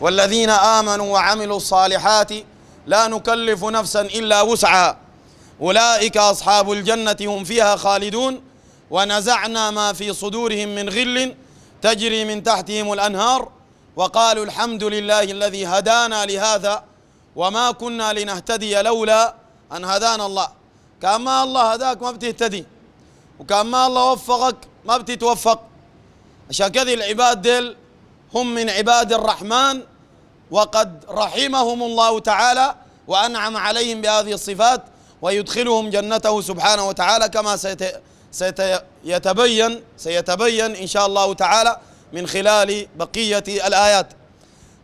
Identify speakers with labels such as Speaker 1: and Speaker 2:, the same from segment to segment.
Speaker 1: والذين آمنوا وعملوا الصالحات لا نكلف نفسا إلا وسعا أولئك أصحاب الجنة هم فيها خالدون ونزعنا ما في صدورهم من غل تجري من تحتهم الأنهار وقالوا الحمد لله الذي هدانا لهذا وما كنا لنهتدي لولا أن هدانا الله كما الله هداك ما بتهتدي وكما الله وفقك ما بتتوفق عشان كذي العباد ديل هم من عباد الرحمن وقد رحمهم الله تعالى وأنعم عليهم بهذه الصفات ويدخلهم جنته سبحانه وتعالى كما سيت سيتبين سيتبين إن شاء الله تعالى من خلال بقية الآيات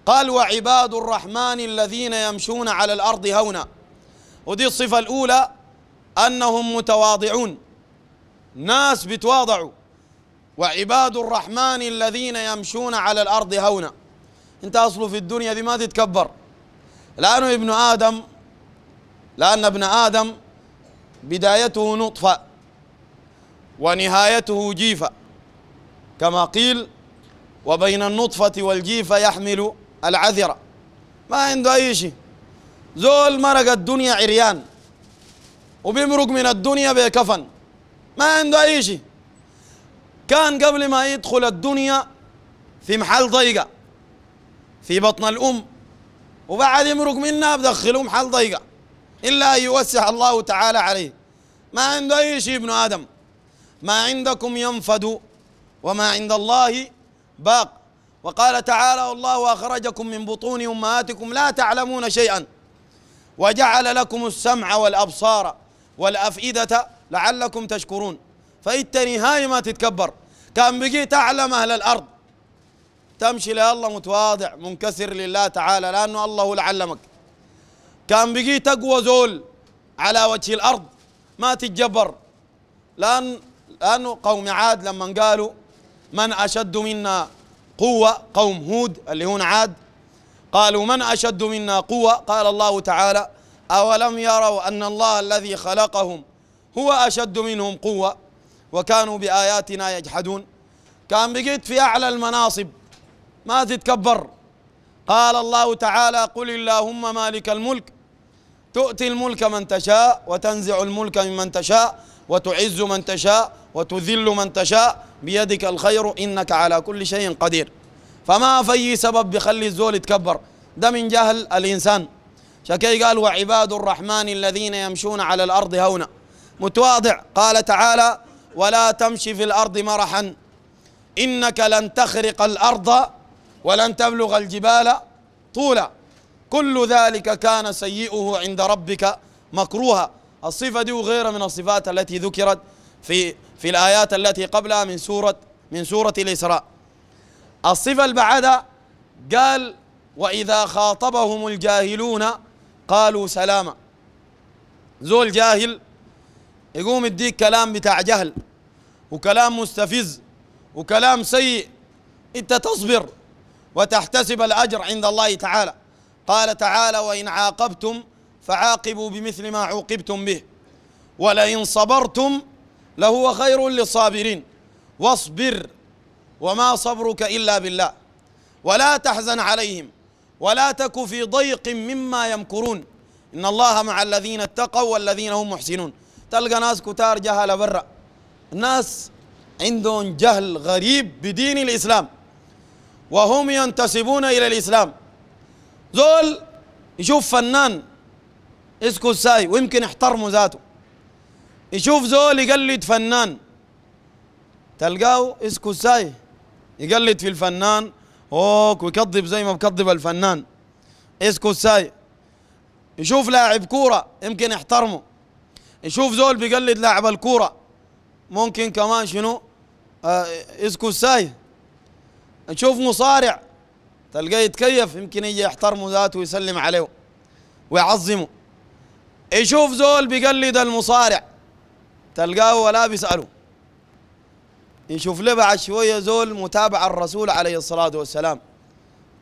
Speaker 1: قال وعباد الرحمن الذين يمشون على الأرض هونا ودي الصفة الأولى أنهم متواضعون ناس بتواضعوا وعباد الرحمن الذين يمشون على الأرض هونا انت أصله في الدنيا دي ما تتكبر لأنه ابن آدم لأن ابن آدم بدايته نطفة ونهايته جيفة كما قيل وبين النطفة والجيفة يحمل العذرة ما عنده أي شيء زول مرق الدنيا عريان وبيمرق من الدنيا بكفن ما عنده أي شيء كان قبل ما يدخل الدنيا في محل ضيقة في بطن الأم وبعد يمرق منها بدخله محل ضيقة إلا أن يوسع الله تعالى عليه ما عنده أي شيء ابن آدم ما عندكم ينفد وما عند الله باق وقال تعالى الله أخرجكم من بطون أمهاتكم لا تعلمون شيئا وجعل لكم السمع والأبصار والأفئدة لعلكم تشكرون فانت هاي ما تتكبر كان بقي تعلم أهل الأرض تمشي لله متواضع منكسر لله تعالى لأنه الله هو علمك كان بقي تقوى زول على وجه الأرض ما تتجبر لأن لأنه قوم عاد لما قالوا من أشد منا قوة قوم هود اللي هون عاد قالوا من أشد منا قوة قال الله تعالى أولم يروا أن الله الذي خلقهم هو أشد منهم قوة وكانوا بآياتنا يجحدون كان بقيت في أعلى المناصب ما تتكبر قال الله تعالى قل اللهم مالك الملك تؤتي الملك من تشاء وتنزع الملك ممن تشاء وتعز من تشاء وتذل من تشاء بيدك الخير إنك على كل شيء قدير فما في سبب بخلي الزول يتكبر ده من جهل الإنسان شكي قال وعباد الرحمن الذين يمشون على الأرض هونا متواضع قال تعالى ولا تمشي في الأرض مرحا إنك لن تخرق الأرض ولن تبلغ الجبال طولا كل ذلك كان سيئه عند ربك مكروها الصفة دي وغيرها من الصفات التي ذكرت في في الآيات التي قبلها من سورة من سورة الإسراء الصفة اللي بعدها قال وإذا خاطبهم الجاهلون قالوا سلاما زول جاهل يقوم يديك كلام بتاع جهل وكلام مستفز وكلام سيء انت تصبر وتحتسب الاجر عند الله تعالى قال تعالى وان عاقبتم فعاقبوا بمثل ما عوقبتم به ولئن صبرتم لهو خير للصابرين واصبر وما صبرك الا بالله ولا تحزن عليهم ولا تك في ضيق مما يمكرون ان الله مع الذين اتقوا والذين هم محسنون تلقى ناس كتار جهل برا ناس عندهم جهل غريب بدين الإسلام وهم ينتسبون إلى الإسلام زول يشوف فنان اسكو ساي ويمكن يحترموا ذاته يشوف زول يقلد فنان تلقاه اسكو ساي يقلد في الفنان اوك ويكذب زي ما بكذب الفنان اسكو ساي يشوف لاعب كورة يمكن يحترمه نشوف زول بيقلد لاعب الكورة ممكن كمان شنو آه يسكو ساي نشوف مصارع تلقاه يتكيف يمكن يجي يحترمه ذاته ويسلم عليه ويعظمه يشوف زول بيقلد المصارع تلقاه ولا بيسأله يشوف له بعد شوية زول متابع الرسول عليه الصلاة والسلام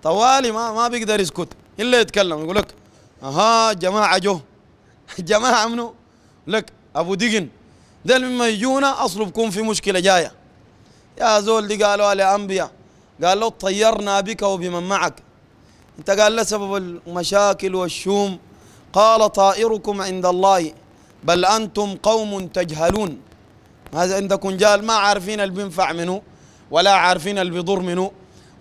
Speaker 1: طوالي ما ما بيقدر يسكت إلا يتكلم يقول لك أها جماعة جو جماعة منو لك ابو دقن ده لما يجونا اصله بكون في مشكله جايه يا زول دي قالوا على انبياء قال له طيرنا بك وبمن معك انت قال له سبب المشاكل والشوم قال طائركم عند الله بل انتم قوم تجهلون هذا عندكم جال ما عارفين اللي بينفع منه ولا عارفين اللي بيضر منه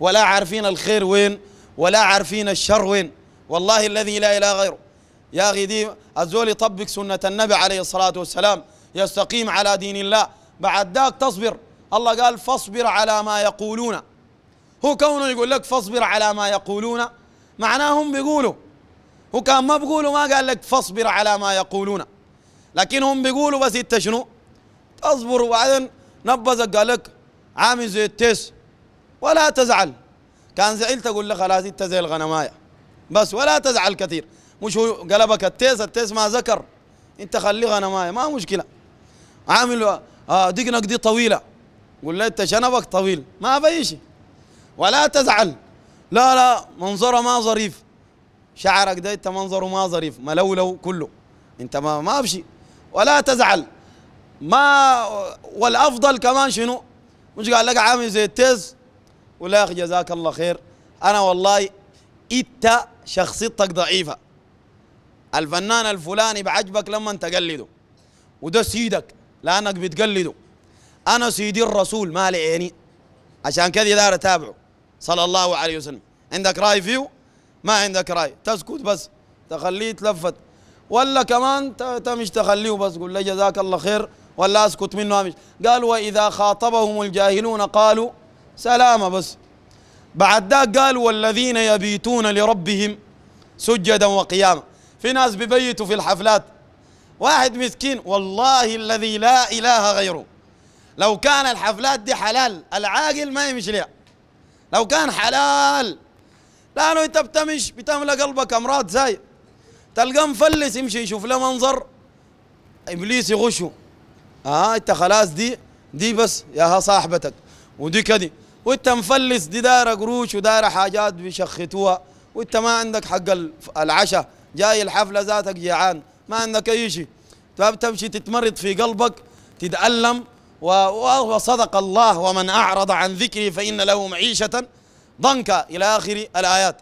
Speaker 1: ولا عارفين الخير وين ولا عارفين الشر وين والله الذي لا اله غيره يا أخي دي الزول يطبق سنة النبي عليه الصلاة والسلام يستقيم على دين الله بعد ذاك تصبر الله قال فاصبر على ما يقولون هو كونه يقول لك فاصبر على ما يقولون معناه هم بيقولوا هو كان ما بيقولوا ما قال لك فاصبر على ما يقولون لكن هم بيقولوا بس انت شنو تصبر وبعدين نبذك قال لك عامل زي التيس ولا تزعل كان زعلت اقول لك خلاص انت زي الغنمايه بس ولا تزعل كثير مش هو قلبك التيس التيس ما ذكر انت خليها انا معي ما مشكله عامل آه دقنك دي طويله قول له انت شنبك طويل ما في شيء ولا تزعل لا لا منظره ما ظريف شعرك ده انت منظره ما ظريف ملولو كله انت ما ما في شيء ولا تزعل ما والافضل كمان شنو مش قال لك عامل زي التيز ولا يا اخي جزاك الله خير انا والله انت شخصيتك ضعيفه الفنان الفلاني بعجبك لما تقلده وده سيدك لانك بتقلده انا سيدي الرسول مالي عيني عشان كذا دار اتابعه صلى الله عليه وسلم عندك راي فيه ما عندك راي تسكت بس تخليه يتلفت ولا كمان تمش تخليه بس قول له جزاك الله خير ولا اسكت منه امش قال واذا خاطبهم الجاهلون قالوا سلامه بس بعد ذاك قال والذين يبيتون لربهم سجدا وقياما في ناس ببيتوا في الحفلات واحد مسكين والله الذي لا إله غيره لو كان الحفلات دي حلال العاقل ما يمشي لها لو كان حلال لأنه أنت بتمش بتملى قلبك أمراض زي تلقاه مفلس يمشي يشوف له منظر إبليس يغشه آه أنت خلاص دي دي بس يا صاحبتك ودي كدي وانت مفلس دي دايره قروش ودايره حاجات بيشخطوها وانت ما عندك حق العشاء جاي الحفله ذاتك جيعان ما عندك اي شيء تمشي تتمرض في قلبك تتالم وصدق الله ومن اعرض عن ذكري فان له معيشه ضنكا الى اخر الايات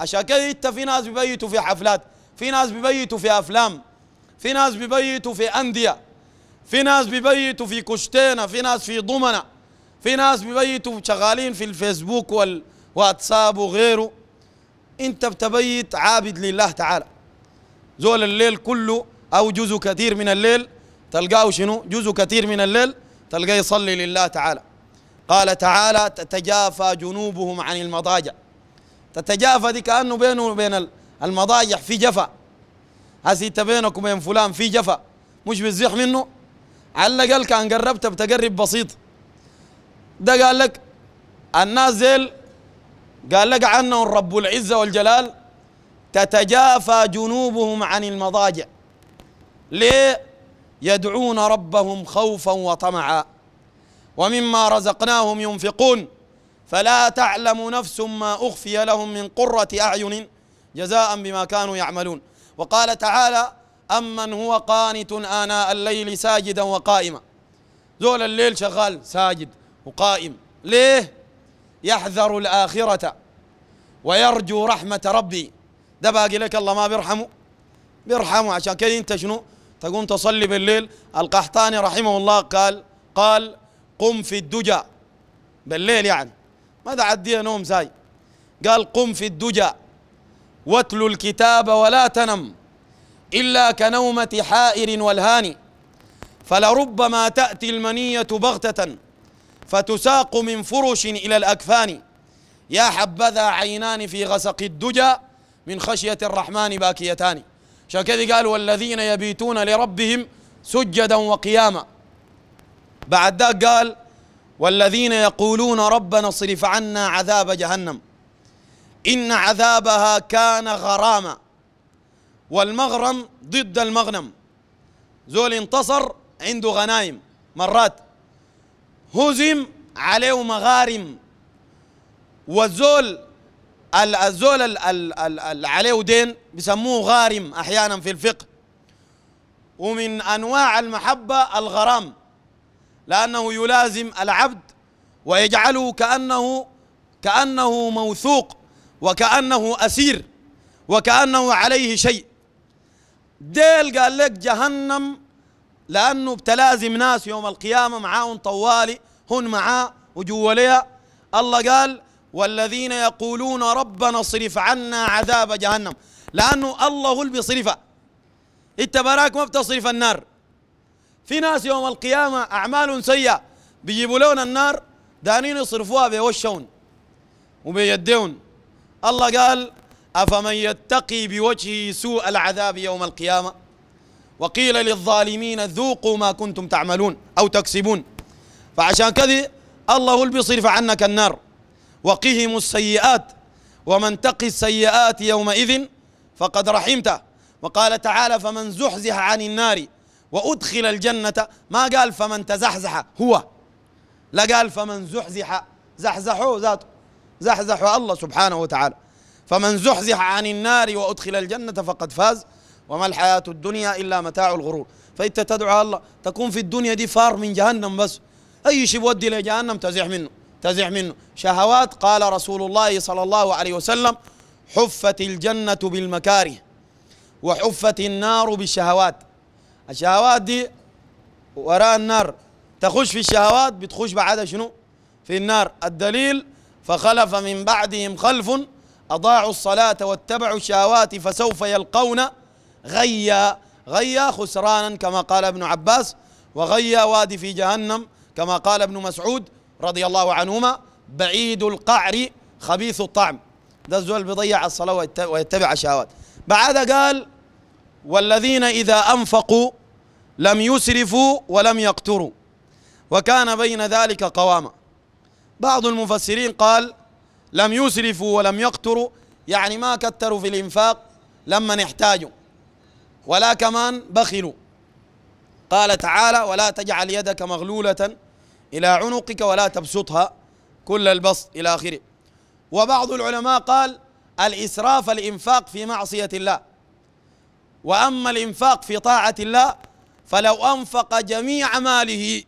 Speaker 1: عشان كذا انت في ناس بيبيتوا في حفلات في ناس بيبيتوا في افلام في ناس بيبيتوا في انديه في ناس بيبيتوا في كشتينه في ناس في ضمنه في ناس بيبيتوا شغالين في الفيسبوك والواتساب وغيره انت بتبيت عابد لله تعالى زول الليل كله او جزء كثير من الليل تلقاه شنو جزء كثير من الليل تلقاه يصلي لله تعالى قال تعالى تتجافى جنوبهم عن المضاجع تتجافى دي كانه بينه وبين المضاجع في جفا هسي انت بينك وبين فلان في جفا مش بتزيح منه على الاقل كان قربت بتقرب بسيط ده قال لك الناس زيل قال لك عنهم رب العزة والجلال تتجافى جنوبهم عن المضاجع ليه يدعون ربهم خوفا وطمعا ومما رزقناهم ينفقون فلا تعلم نفس ما أخفي لهم من قرة أعين جزاء بما كانوا يعملون وقال تعالى أمن هو قانت آناء الليل ساجدا وقائما زول الليل شغال ساجد وقائم ليه يحذر الآخرة ويرجو رحمة ربي ده باقي لك الله ما بيرحمه بيرحمه عشان كده انت شنو تقوم تصلي بالليل القحطاني رحمه الله قال قال قم في الدجا بالليل يعني ما تعديها نوم زاي قال قم في الدجا واتلو الكتاب ولا تنم إلا كنومة حائر والهاني فلربما تأتي المنية بغتة فتساق من فرش إلى الأكفان يا حبذا عينان في غسق الدجى من خشية الرحمن باكيتان شكذي قال والذين يبيتون لربهم سجدا وقياما بعد ذاك قال والذين يقولون ربنا اصرف عنا عذاب جهنم إن عذابها كان غراما والمغرم ضد المغنم زول انتصر عنده غنايم مرات هزم عليه مغارم والزول الزول اللي عليه دين بيسموه غارم احيانا في الفقه ومن انواع المحبه الغرام لانه يلازم العبد ويجعله كانه كانه موثوق وكانه اسير وكانه عليه شيء ديل قال لك جهنم لأنه بتلازم ناس يوم القيامة معاهم طوالي هن معاه وجوليها الله قال والذين يقولون ربنا اصرف عنا عذاب جهنم لأنه الله هو اللي بيصرفها انت براك ما بتصرف النار في ناس يوم القيامة أعمال سيئة بيجيبوا لون النار دانين يصرفوها بوشهم وبيديهم الله قال أفمن يتقي بوجهه سوء العذاب يوم القيامة وقيل للظالمين ذوقوا ما كنتم تعملون أو تكسبون فعشان كذا الله البصير عنك النار وقهم السيئات ومن تقي السيئات يومئذ فقد رحمته وقال تعالى فمن زحزح عن النار وأدخل الجنة ما قال فمن تزحزح هو لا قال فمن زحزح زحزحه ذاته زحزح الله سبحانه وتعالى فمن زحزح عن النار وأدخل الجنة فقد فاز وما الحياة الدنيا إلا متاع الغرور فأنت تدعو الله تكون في الدنيا دي فار من جهنم بس أي شيء بودي لجهنم تزيح منه تزيح منه شهوات قال رسول الله صلى الله عليه وسلم حفت الجنة بالمكاره وحفت النار بالشهوات الشهوات دي وراء النار تخش في الشهوات بتخش بعدها شنو في النار الدليل فخلف من بعدهم خلف أضاعوا الصلاة واتبعوا الشهوات فسوف يلقون غيا غيا خسرانا كما قال ابن عباس وغيا وادي في جهنم كما قال ابن مسعود رضي الله عنهما بعيد القعر خبيث الطعم ده الزول بيضيع الصلاة ويتبع الشهوات بعد قال والذين إذا أنفقوا لم يسرفوا ولم يقتروا وكان بين ذلك قواما بعض المفسرين قال لم يسرفوا ولم يقتروا يعني ما كتروا في الإنفاق لما احتاجوا ولا كمان بخلوا قال تعالى ولا تجعل يدك مغلولة إلى عنقك ولا تبسطها كل البسط إلى آخره وبعض العلماء قال الإسراف الإنفاق في معصية الله وأما الإنفاق في طاعة الله فلو أنفق جميع ماله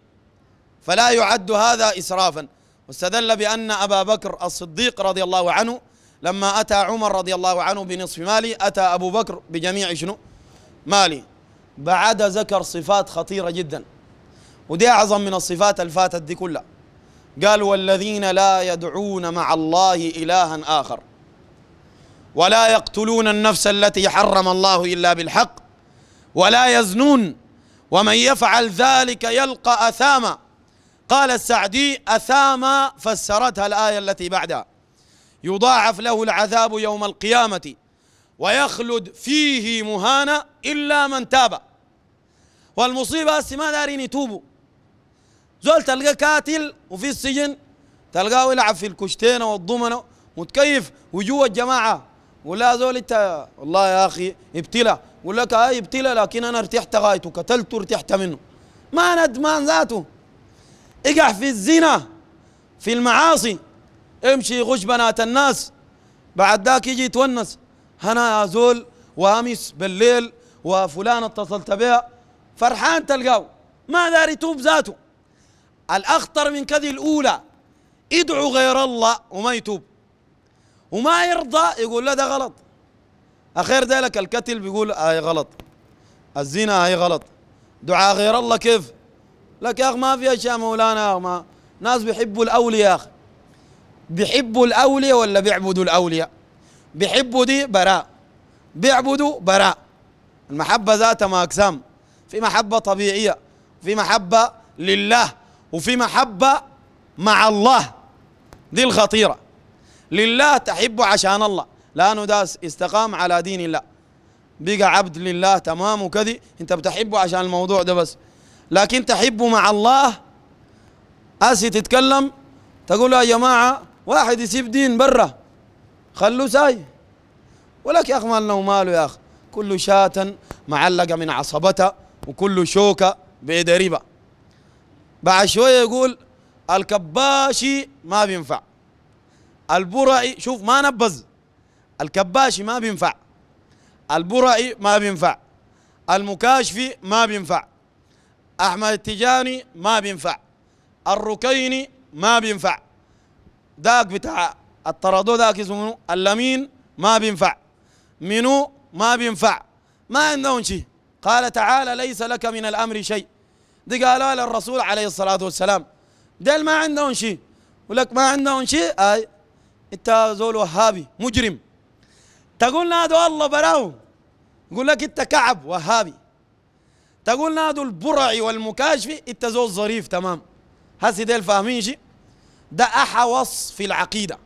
Speaker 1: فلا يعد هذا إسرافا واستدل بأن أبا بكر الصديق رضي الله عنه لما أتى عمر رضي الله عنه بنصف ماله أتى أبو بكر بجميع شنو مالي بعدها ذكر صفات خطيرة جدا ودي أعظم من الصفات الفاتت دي كلها قال والذين لا يدعون مع الله إلها آخر ولا يقتلون النفس التي حرم الله إلا بالحق ولا يزنون ومن يفعل ذلك يلقى أثاما قال السعدي أثاما فسرتها الآية التي بعدها يضاعف له العذاب يوم القيامة ويخلد فيه مهانا إلا من تاب والمصيبة هسي ما دارين يتوبوا زول تلقى قاتل وفي السجن تلقاه يلعب في الكشتينة والضمنة متكيف وجوا الجماعة ولا زول انت والله يا اخي ابتلى يقول لك هاي آه، ابتلى لكن انا ارتحت غايته قتلته ارتحت منه ما ندمان ذاته اقع في الزنا في المعاصي امشي غش بنات الناس بعد ذاك يجي يتونس هنا يا زول وامس بالليل وفلان اتصلت بها فرحان تلقاه ما داري توب ذاته الاخطر من كذي الاولى ادعو غير الله وما يتوب وما يرضى يقول لا ده غلط اخير ذلك الكتل بيقول اي غلط الزنا اي غلط دعاء غير الله كيف لك يا اخي ما في اشياء مولانا يا ما ناس بيحبوا الاولياء يا اخي بيحبوا الاولياء ولا بيعبدوا الاولياء بيحبوا دي براء بيعبدوا براء المحبة ذاتها ما أقسام في محبة طبيعية في محبة لله وفي محبة مع الله دي الخطيرة لله تحب عشان الله لأنه ده استقام على دين الله بقى عبد لله تمام وكذي انت بتحبه عشان الموضوع ده بس لكن تحبه مع الله اسي تتكلم تقول يا جماعة واحد يسيب دين برا خلوا ساي ولك يا أخ مالنا وماله يا أخ كل شاة معلقة من عصبتها وكل شوكة بيد ربا بعد شوية يقول الكباشي ما بينفع البرعي شوف ما نبز الكباشي ما بينفع البرعي ما بينفع المكاشفي ما بينفع احمد التجاني ما بينفع الركيني ما بينفع داك بتاع الترادو ذاك اسمه اللمين ما بينفع منو ما بينفع ما عندهم شيء قال تعالى ليس لك من الأمر شيء دي قالوا للرسول عليه الصلاة والسلام ديل ما عندهم شيء ولك ما عندهم شيء آي انت زول وهابي مجرم تقول نادوا الله براو يقول لك انت كعب وهابي تقول نادوا البرعي والمكاشفي انت زول ظريف تمام هسي ديل فاهمين شيء ده احوص في العقيده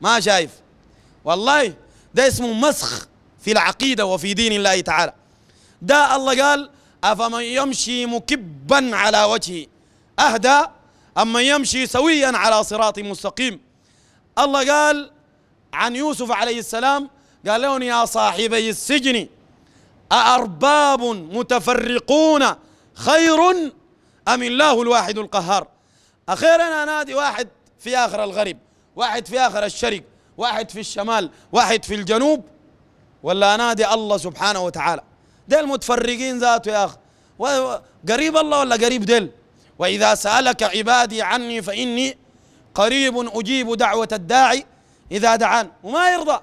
Speaker 1: ما شايف والله ده اسمه مسخ في العقيدة وفي دين الله تعالى ده الله قال أفمن يمشي مكبا على وجهه أهدى أما يمشي سويا على صراط مستقيم الله قال عن يوسف عليه السلام قال لهم يا صاحبي السجن أأرباب متفرقون خير أم الله الواحد القهار أخيرا أنادي واحد في آخر الغرب واحد في آخر الشرق واحد في الشمال واحد في الجنوب ولا أنادي الله سبحانه وتعالى ديل متفرقين ذاته يا أخي قريب الله ولا قريب ديل وإذا سألك عبادي عني فإني قريب أجيب دعوة الداعي إذا دعان وما يرضى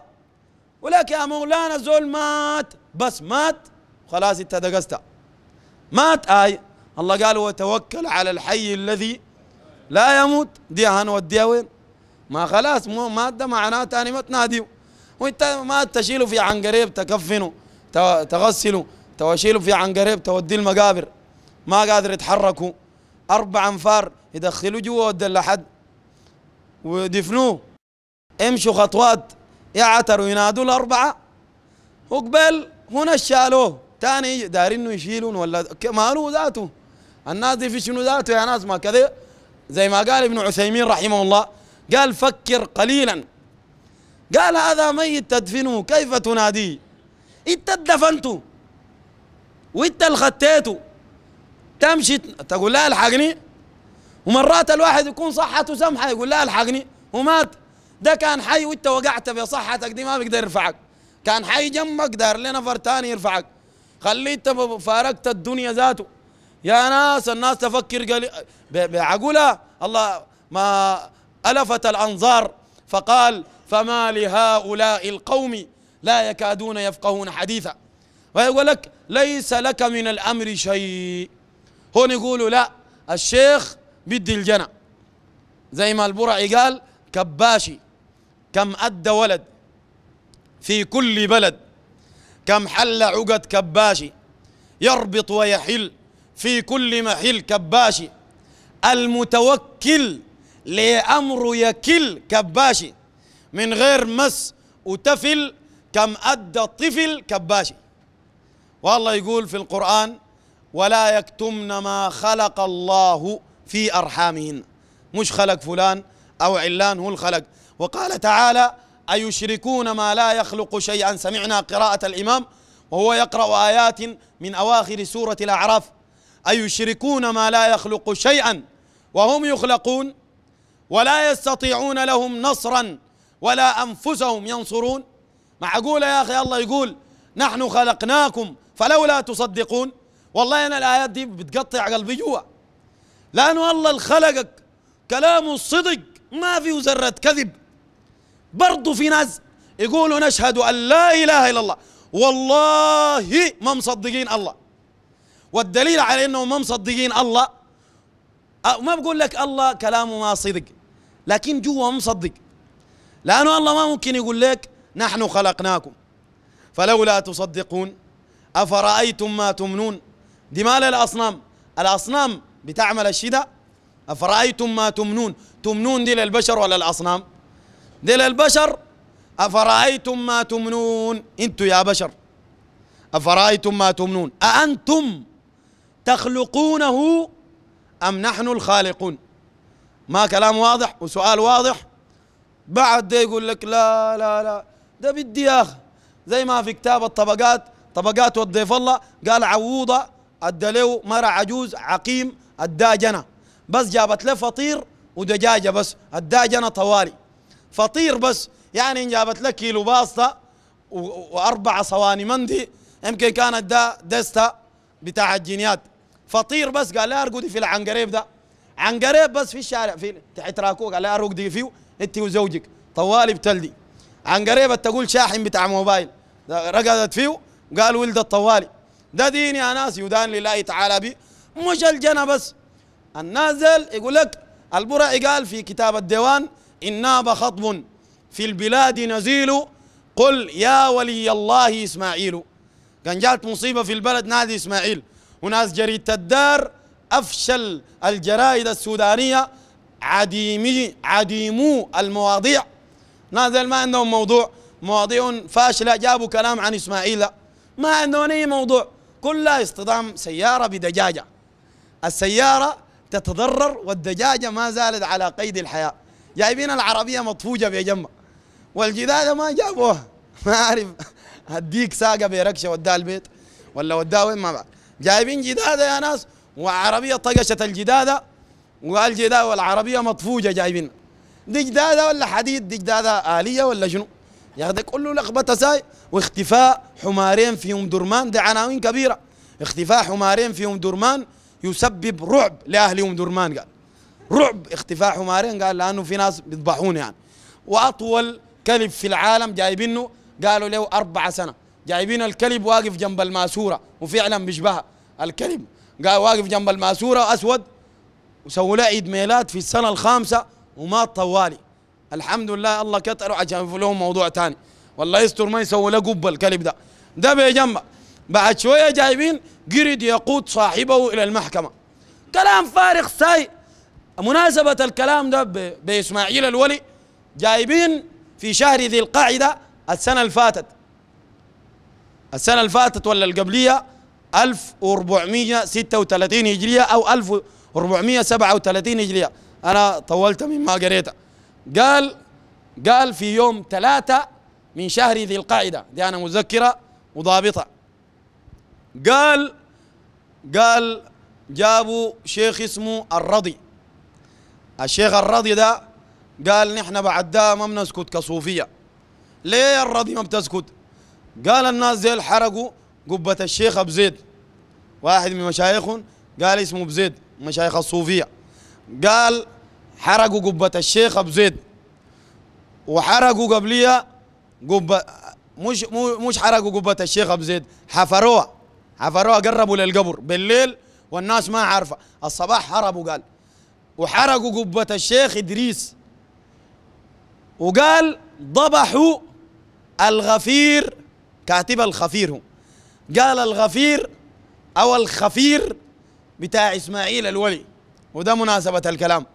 Speaker 1: ولك يا مولانا زول مات بس مات خلاص انت دقست مات آي الله قال وتوكل على الحي الذي لا يموت دي هنوديها وين ما خلاص مو مادة معناها تاني ما تناديه وانت ما تشيله في عنقريب تكفنه تغسله تشيلوا في عنقريب توديه المقابر ما قادر يتحركوا أربع أنفار يدخلوا جوا ودى لحد ودفنوه امشوا خطوات يعتروا ينادوا الأربعة وقبل هنا شالوه تاني دارين يشيلون ولا ماله ذاته الناس دي في شنو ذاته يا ناس ما كذا زي ما قال ابن عثيمين رحمه الله قال فكر قليلا قال هذا ميت تدفنه كيف تناديه انت دفنته وانت اللي تمشي تقول لا الحقني ومرات الواحد يكون صحته سمحه يقول لا الحقني ومات ده كان حي وانت وقعت في صحتك دي ما بيقدر يرفعك كان حي جنبك دار لنا نفر تاني يرفعك خليت فارقت الدنيا ذاته يا ناس الناس تفكر بعقولها الله ما ألفت الأنظار فقال فما لهؤلاء القوم لا يكادون يفقهون حديثا ويقول لك ليس لك من الأمر شيء هون يقولوا لا الشيخ بدي الجنة زي ما البرعي قال كباشي كم أدى ولد في كل بلد كم حل عقد كباشي يربط ويحل في كل محل كباشي المتوكل لأمر يكل كباشي من غير مس وتفل كم أدى طفل كباشي والله يقول في القرآن ولا يكتمن ما خلق الله في أرحامهن مش خلق فلان أو علان هو الخلق وقال تعالى أيشركون ما لا يخلق شيئا سمعنا قراءة الإمام وهو يقرأ آيات من أواخر سورة الأعراف أيشركون ما لا يخلق شيئا وهم يخلقون ولا يستطيعون لهم نصرا ولا أنفسهم ينصرون معقولة يا أخي الله يقول نحن خلقناكم فلولا تصدقون والله أنا الآيات دي بتقطع قلبي جوا لأنه الله الخلقك كلامه الصدق ما فيه ذرة كذب برضو في ناس يقولوا نشهد أن لا إله إلا الله والله ما مصدقين الله والدليل على أنهم ما مصدقين الله ما بقول لك الله كلامه ما صدق لكن جوا مصدق لأنه الله ما ممكن يقول لك نحن خلقناكم فلولا تصدقون أفرأيتم ما تمنون دي مال الأصنام الأصنام بتعمل الشدة أفرأيتم ما تمنون تمنون دي للبشر ولا الأصنام دي للبشر أفرأيتم ما تمنون أنتم يا بشر أفرأيتم ما تمنون أأنتم تخلقونه أم نحن الخالقون ما كلام واضح وسؤال واضح بعد ده يقول لك لا لا لا ده بدي يا اخي زي ما في كتاب الطبقات طبقات والضيف الله قال عوضه ادى له مرة عجوز عقيم الداجنة بس جابت له فطير ودجاجة بس الداجنة طوالي فطير بس يعني ان جابت لك كيلو باسطة واربع صواني مندي يمكن كانت ده دستة بتاع الجينيات فطير بس قال لا ارقدي في العنقريب ده عن قريب بس في الشارع في تحت راكوك على اروق دي فيو انت وزوجك طوالي بتلدي عن قريب تقول شاحن بتاع موبايل رقدت فيه قال ولد الطوالي ده دين يا ناس يدان لله تعالى به مش الجنة بس النازل يقول لك البرعي قال في كتاب الديوان إن ناب خطب في البلاد نزيل قل يا ولي الله إسماعيل كان جات مصيبة في البلد نادي إسماعيل وناس جريدة الدار أفشل الجرائد السودانية عديمي عديمو المواضيع نازل ما عندهم موضوع مواضيع فاشلة جابوا كلام عن إسماعيل ما عندهم أي موضوع كلها اصطدام سيارة بدجاجة السيارة تتضرر والدجاجة ما زالت على قيد الحياة جايبين العربية مطفوجة بجنب والجداد ما جابوها ما أعرف هديك ساقة بركشة وداها البيت ولا وداها وين ما بعرف جايبين جدادة يا ناس وعربية طقشت الجدادة والجدادة والعربية مطفوجة جايبين دي جدادة ولا حديد دي جدادة آلية ولا شنو يا ده كله لقبة ساي واختفاء حمارين في أم درمان دي عناوين كبيرة اختفاء حمارين في أم درمان يسبب رعب لأهل أم درمان قال رعب اختفاء حمارين قال لأنه في ناس بيذبحون يعني وأطول كلب في العالم جايبينه قالوا له أربعة سنة جايبين الكلب واقف جنب الماسورة وفعلا بيشبهها الكلب قاعد واقف جنب الماسوره اسود وسووا له عيد ميلاد في السنه الخامسه ومات طوالي الحمد لله الله كتره عشان في لهم موضوع ثاني والله يستر ما يسووا له قبه الكلب ده ده بيجمع بعد شويه جايبين قرد يقود صاحبه الى المحكمه كلام فارغ ساي مناسبه الكلام ده باسماعيل الولي جايبين في شهر ذي القاعده السنه اللي فاتت السنه اللي فاتت ولا القبليه 1436 هجرية أو 1437 هجرية أنا طولت مما قريته قال قال في يوم ثلاثة من شهر ذي القاعدة دي أنا مذكرة وضابطة قال قال جابوا شيخ اسمه الرضي الشيخ الرضي ده قال نحن بعد ده ما بنسكت كصوفية ليه الرضي ما بتسكت قال الناس دي الحرقوا قبة الشيخ بزيد واحد من مشايخهم قال اسمه بزيد مشايخ الصوفية قال حرقوا قبة الشيخ بزيد وحرقوا قبليها قبة مش مش حرقوا قبة الشيخ أبو زيد حفروها حفروها قربوا للقبر بالليل والناس ما عارفة الصباح حربوا قال وحرقوا قبة الشيخ إدريس وقال ضبحوا الغفير كاتب الخفير هم قال الغفير أو الخفير بتاع إسماعيل الولي وده مناسبة الكلام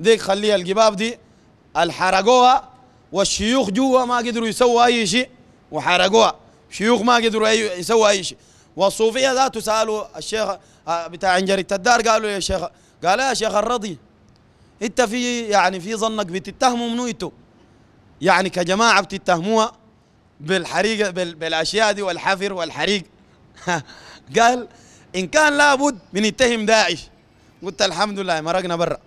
Speaker 1: ديك خليها الجباب دي الحرقوها والشيوخ جوا ما قدروا يسووا أي شيء وحرقوها شيوخ ما قدروا أي يسووا أي شيء والصوفية ذاته سألوا الشيخ آه، بتاع عنجري الدار قالوا يا شيخ قال يا شيخ الرضي انت في يعني في ظنك بتتهموا منو انتوا يعني كجماعة بتتهموها بالحريق بالاشياء دي والحفر والحريق قال ان كان لابد بنتهم داعش قلت الحمد لله مرقنا برا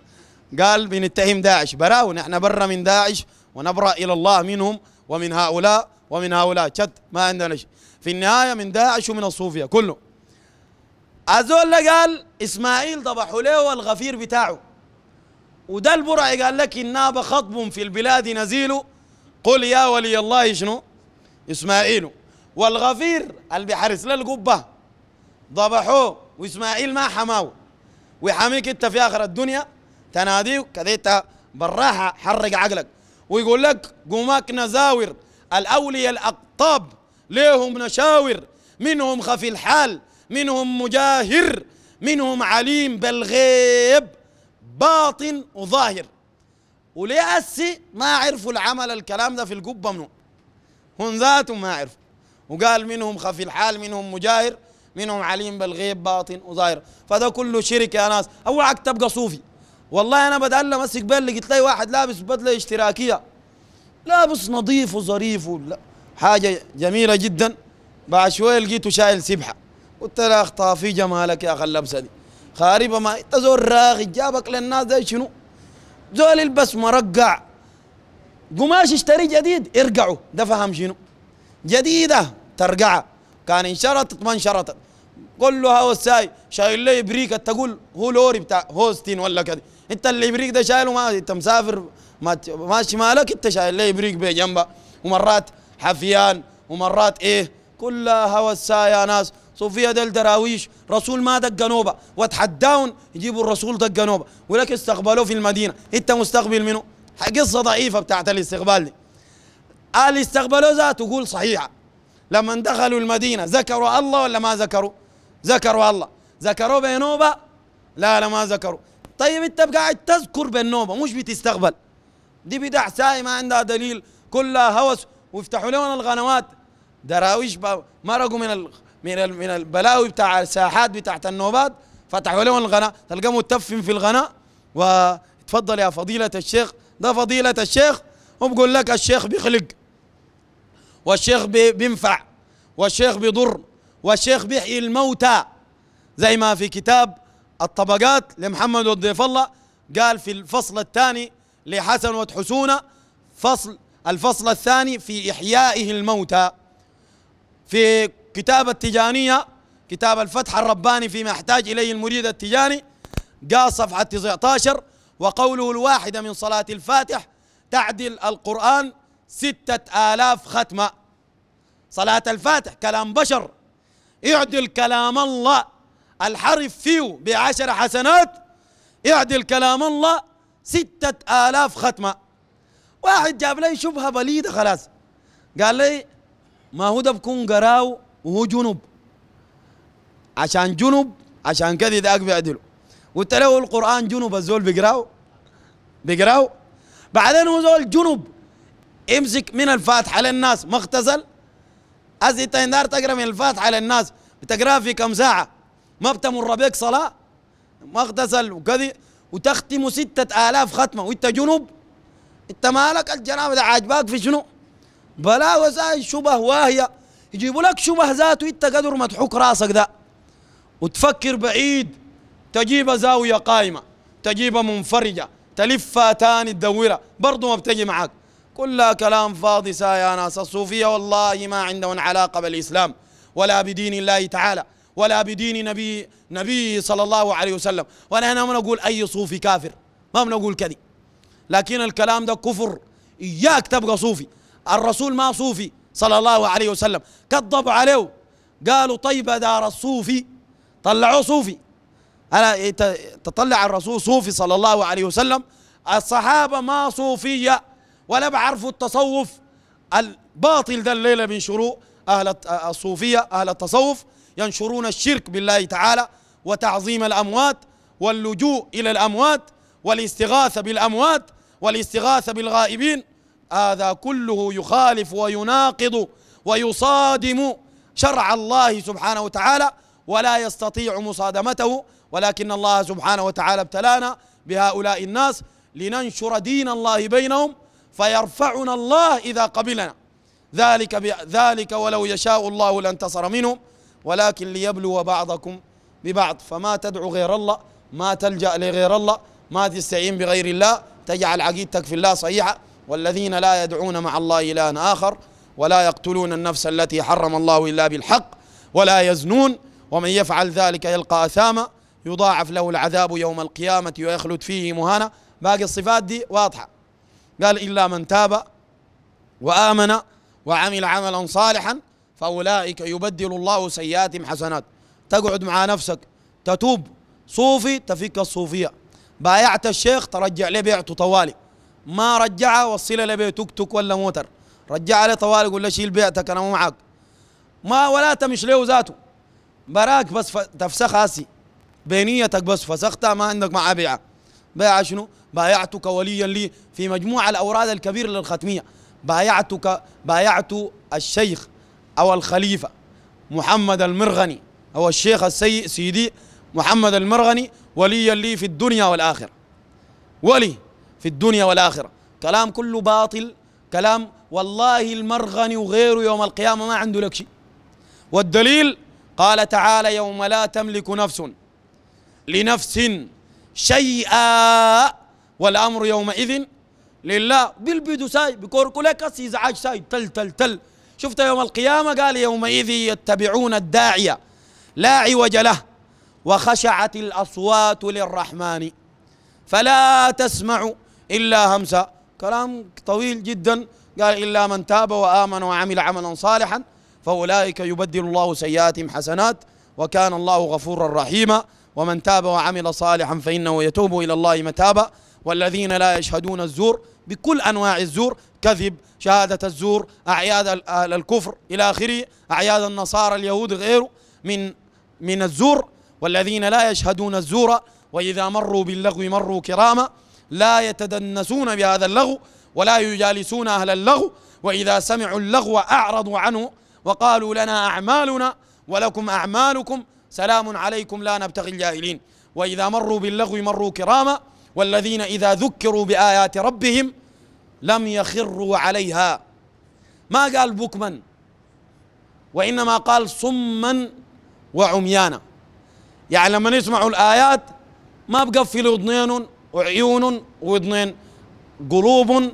Speaker 1: قال بنتهم داعش براو نحن برا من داعش ونبرا الى الله منهم ومن هؤلاء ومن هؤلاء شد ما عندنا شيء في النهايه من داعش ومن الصوفيه كله أزول قال إسماعيل ضبحوا له الغفير بتاعه وده البرع قال لك الناب خطب في البلاد نزيل قل يا ولي الله شنو إسماعيل والغفير اللي بيحرس له القبة ضبحوه وإسماعيل ما حماه ويحاميك أنت في آخر الدنيا تناديه كده أنت بالراحة حرك عقلك ويقول لك قوماك نزاور الأولياء الأقطاب ليهم نشاور منهم خفي الحال منهم مجاهر منهم عليم بالغيب باطن وظاهر وليه أسي ما عرفوا العمل الكلام ده في القبة منه هم ذاتهم ما عرفوا وقال منهم خفي الحال منهم مجاهر منهم عليم بالغيب باطن وظاهر فده كله شرك يا ناس اوعك تبقى صوفي والله انا بتعلم امسك بين قلت لي واحد لابس بدله اشتراكيه لابس نظيف وظريف حاجه جميله جدا بعد شويه لقيته شايل سبحه قلت له اخطا في جمالك يا اخي اللبسه دي خاربه ما انت زول راغي جابك للناس ده شنو زول يلبس مرقع قماش اشتري جديد ارجعوا ده فهم شنو جديده ترقع كان انشرطت ما انشرطت قول له هو الساي شايل لي ابريك تقول هو لوري بتاع هوستين ولا كده انت اللي ابريك ده شايله ما انت مسافر ماشي مالك انت شايل لي ابريك بجنبه ومرات حفيان ومرات ايه كلها هو الساي يا ناس صوفيا دل الدراويش رسول ما دق نوبه وتحداون يجيبوا الرسول دق نوبه ولكن استقبلوه في المدينه انت مستقبل منه قصه ضعيفه بتاعت الاستقبال دي قال استقبلوا ذاته تقول صحيحه لما دخلوا المدينه ذكروا الله ولا ما ذكروا؟ ذكروا الله ذكروا بنوبه؟ لا لا ما ذكروا طيب انت قاعد تذكر بالنوبه مش بتستقبل دي بدع ساي ما عندها دليل كلها هوس ويفتحوا لنا القنوات دراويش مرقوا من ال... من ال... من البلاوي بتاع الساحات بتاعت النوبات فتحوا لهم الغناء تلقاهم متفهم في الغناء وتفضل يا فضيلة الشيخ ده فضيلة الشيخ وبقول لك الشيخ بيخلق والشيخ بينفع والشيخ بيضر والشيخ بيحيي الموتى زي ما في كتاب الطبقات لمحمد وضيف الله قال في الفصل الثاني لحسن وتحسونة فصل الفصل الثاني في إحيائه الموتى في كتاب التجانية كتاب الفتح الرباني فيما يحتاج إليه المريد التجاني قال صفحة 19 وقوله الواحدة من صلاة الفاتح تعدل القرآن ستة آلاف ختمة صلاة الفاتح كلام بشر يعدل كلام الله الحرف فيه بعشر حسنات يعدل كلام الله ستة آلاف ختمة واحد جاب لي شبهة بليدة خلاص قال لي ما هو ده بكون قراو وهو جنوب عشان جنوب عشان كذا ده اقبل اعدله قلت له القران جنوب الزول بيقراو بيقراو بعدين هو زول جنوب امسك من الفاتحه للناس ما اختزل أزي تندار تقرا من الفاتحه للناس بتقراها في كم ساعه ما بتمر بك صلاه ما اغتسل وكذي وتختم ستة آلاف ختمة وانت جنوب انت مالك الجنابة ده عاجباك في شنو بلا وسائل شبه واهية يجيبوا لك شبه ذاته انت قدر ما تحك راسك ده وتفكر بعيد تجيب زاوية قائمة تجيب منفرجة تلفها تاني تدورها برضو ما بتجي معاك كلها كلام فاضي يا ناس الصوفية والله ما عندهم علاقة بالإسلام ولا بدين الله تعالى ولا بدين نبي نبي صلى الله عليه وسلم وانا هنا ما نقول اي صوفي كافر ما بنقول كذي لكن الكلام ده كفر اياك تبقى صوفي الرسول ما صوفي صلى الله عليه وسلم كذبوا عليه قالوا طيب دار الصوفي طلعوه صوفي أنا تطلع الرسول صوفي صلى الله عليه وسلم الصحابة ما صوفية ولا بعرفوا التصوف الباطل ده الليلة بينشروه أهل الصوفية أهل التصوف ينشرون الشرك بالله تعالى وتعظيم الأموات واللجوء إلى الأموات والاستغاثة بالأموات والاستغاثة بالغائبين هذا كله يخالف ويناقض ويصادم شرع الله سبحانه وتعالى ولا يستطيع مصادمته ولكن الله سبحانه وتعالى ابتلانا بهؤلاء الناس لننشر دين الله بينهم فيرفعنا الله إذا قبلنا ذلك ذلك ولو يشاء الله لانتصر منهم ولكن ليبلو بعضكم ببعض فما تدعو غير الله ما تلجأ لغير الله ما تستعين بغير الله تجعل عقيدتك في الله صحيحة والذين لا يدعون مع الله إلها آخر ولا يقتلون النفس التي حرم الله إلا بالحق ولا يزنون ومن يفعل ذلك يلقى أثاما يضاعف له العذاب يوم القيامة ويخلد فيه مهانا باقي الصفات دي واضحة قال إلا من تاب وآمن وعمل عملا صالحا فأولئك يبدل الله سيئاتهم حسنات تقعد مع نفسك تتوب صوفي تفك الصوفية بايعت الشيخ ترجع لي بيعته طوالي ما رجعها وصلها لي توك توك ولا موتر رجعها لي طوالي قول له شيل بيعتك انا مو معك ما ولا تمش له ذاته براك بس تفسخ هسي بنيتك بس فسختها ما عندك معها بيعة بيعة شنو؟ بايعتك وليا لي في مجموعة الأوراد الكبيرة للختمية بايعتك بايعت الشيخ أو الخليفة محمد المرغني أو الشيخ السيء سيدي محمد المرغني وليا لي في الدنيا والآخرة ولي في الدنيا والآخرة كلام كله باطل كلام والله المرغني وغيره يوم القيامة ما عنده لك شيء والدليل قال تعالى يوم لا تملك نفس لنفس شيئا والأمر يومئذ لله بالبيدو ساي بكوركو لك سيزعاج ساي تل تل تل شفت يوم القيامة قال يومئذ يتبعون الداعية لا عوج له وخشعت الأصوات للرحمن فلا تسمع إلا همسا كلام طويل جدا قال إلا من تاب وآمن وعمل عملا صالحا فأولئك يبدل الله سيئاتهم حسنات وكان الله غفورا رحيما ومن تاب وعمل صالحا فإنه يتوب إلى الله متابا والذين لا يشهدون الزور بكل أنواع الزور كذب شهادة الزور أعياد الكفر إلى آخره أعياد النصارى اليهود غيره من من الزور والذين لا يشهدون الزور وإذا مروا باللغو مروا كراما لا يتدنسون بهذا اللغو ولا يجالسون أهل اللغو وإذا سمعوا اللغو أعرضوا عنه وقالوا لنا أعمالنا ولكم أعمالكم سلام عليكم لا نبتغي الجاهلين وإذا مروا باللغو مروا كراما والذين إذا ذكروا بآيات ربهم لم يخروا عليها ما قال بكما وإنما قال صما وعميانا يعني لما يسمعوا الآيات ما بقفلوا اذنين وعيون واذنين قلوب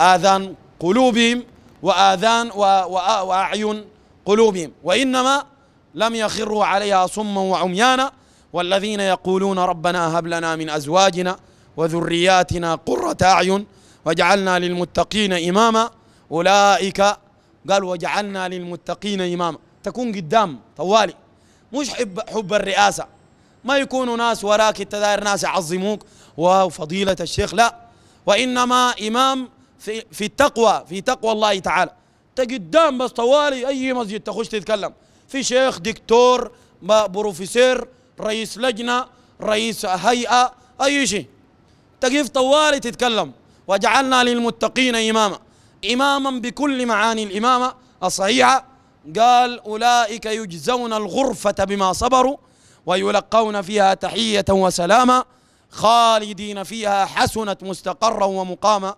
Speaker 1: آذان قلوبهم وآذان وأعين قلوبهم وإنما لم يخروا عليها صما وعميانا والذين يقولون ربنا هب لنا من أزواجنا وذرياتنا قرة أعين وجعلنا للمتقين إماما أولئك قال وجعلنا للمتقين إماما تكون قدام طوالي مش حب, حب الرئاسة ما يكونوا ناس وراك التذائر ناس يعظموك واو فضيلة الشيخ لا وإنما إمام في, في التقوى في تقوى الله تعالى تقدام بس طوالي أي مسجد تخش تتكلم في شيخ دكتور بروفيسور رئيس لجنه رئيس هيئه اي شيء تقف طوالي تتكلم وجعلنا للمتقين اماما اماما بكل معاني الامامه الصحيحه قال اولئك يجزون الغرفه بما صبروا ويلقون فيها تحيه وسلاما خالدين فيها حسنت مستقرا ومقاما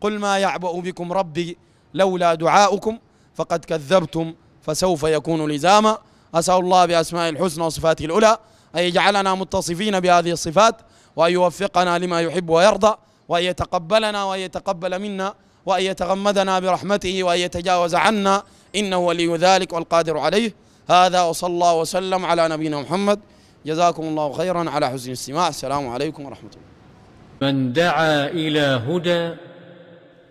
Speaker 1: قل ما يعبأ بكم ربي لولا دعاؤكم فقد كذبتم فسوف يكون لزاما أسأل الله بأسماء الحسنى وصفاته العلى أن يجعلنا متصفين بهذه الصفات وأن يوفقنا لما يحب ويرضى وأن يتقبلنا وأن يتقبل منا وأن يتغمدنا برحمته وأن يتجاوز عنا إنه ولي ذلك والقادر عليه هذا وصلى الله وسلم على نبينا محمد جزاكم الله خيرا على حسن الاستماع السلام عليكم ورحمة الله من دعا إلى هدى